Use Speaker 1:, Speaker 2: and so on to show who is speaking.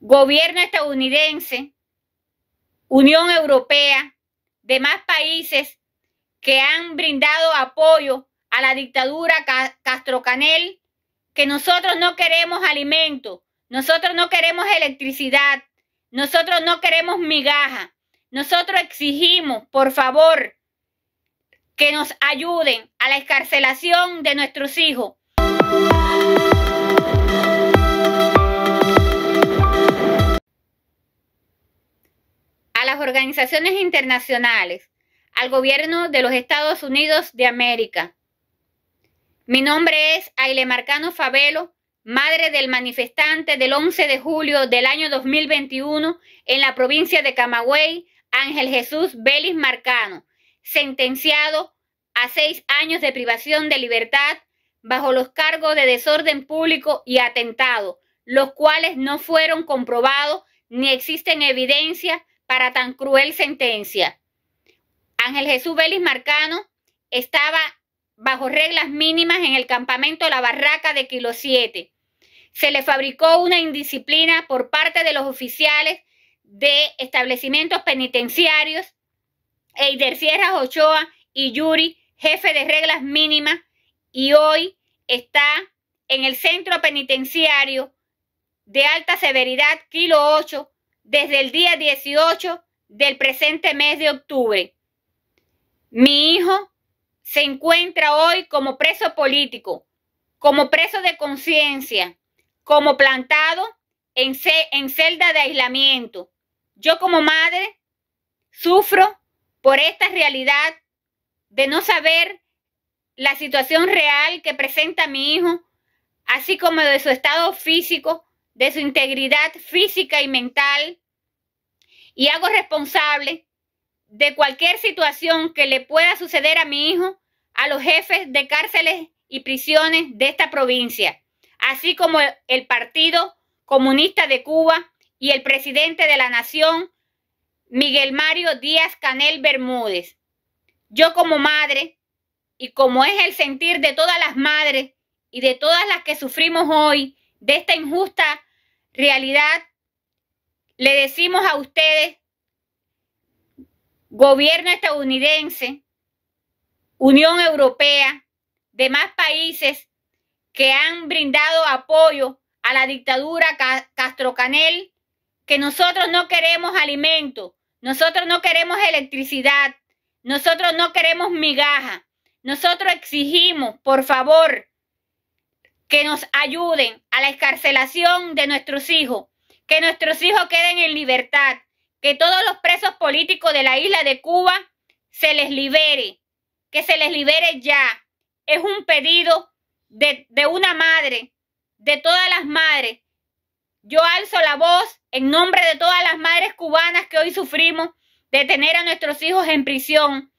Speaker 1: gobierno estadounidense, Unión Europea, demás países que han brindado apoyo a la dictadura Castro Canel, que nosotros no queremos alimento, nosotros no queremos electricidad, nosotros no queremos migaja, nosotros exigimos, por favor, que nos ayuden a la escarcelación de nuestros hijos, organizaciones internacionales, al gobierno de los Estados Unidos de América. Mi nombre es Aile Marcano Fabelo, madre del manifestante del 11 de julio del año 2021 en la provincia de Camagüey, Ángel Jesús belis Marcano, sentenciado a seis años de privación de libertad bajo los cargos de desorden público y atentado, los cuales no fueron comprobados ni existen evidencia para tan cruel sentencia. Ángel Jesús Vélez Marcano estaba bajo reglas mínimas en el campamento La Barraca de Kilo 7. Se le fabricó una indisciplina por parte de los oficiales de establecimientos penitenciarios, Eider Sierra Ochoa y Yuri, jefe de reglas mínimas, y hoy está en el centro penitenciario de alta severidad, Kilo 8, desde el día 18 del presente mes de octubre. Mi hijo se encuentra hoy como preso político, como preso de conciencia, como plantado en, en celda de aislamiento. Yo como madre sufro por esta realidad de no saber la situación real que presenta mi hijo, así como de su estado físico, de su integridad física y mental y hago responsable de cualquier situación que le pueda suceder a mi hijo, a los jefes de cárceles y prisiones de esta provincia, así como el Partido Comunista de Cuba y el presidente de la Nación, Miguel Mario Díaz Canel Bermúdez. Yo como madre, y como es el sentir de todas las madres y de todas las que sufrimos hoy de esta injusta realidad, le decimos a ustedes, gobierno estadounidense, Unión Europea, demás países que han brindado apoyo a la dictadura Castro Canel, que nosotros no queremos alimento, nosotros no queremos electricidad, nosotros no queremos migaja, nosotros exigimos, por favor, que nos ayuden a la escarcelación de nuestros hijos, que nuestros hijos queden en libertad, que todos los presos políticos de la isla de Cuba se les libere, que se les libere ya. Es un pedido de, de una madre, de todas las madres. Yo alzo la voz en nombre de todas las madres cubanas que hoy sufrimos de tener a nuestros hijos en prisión,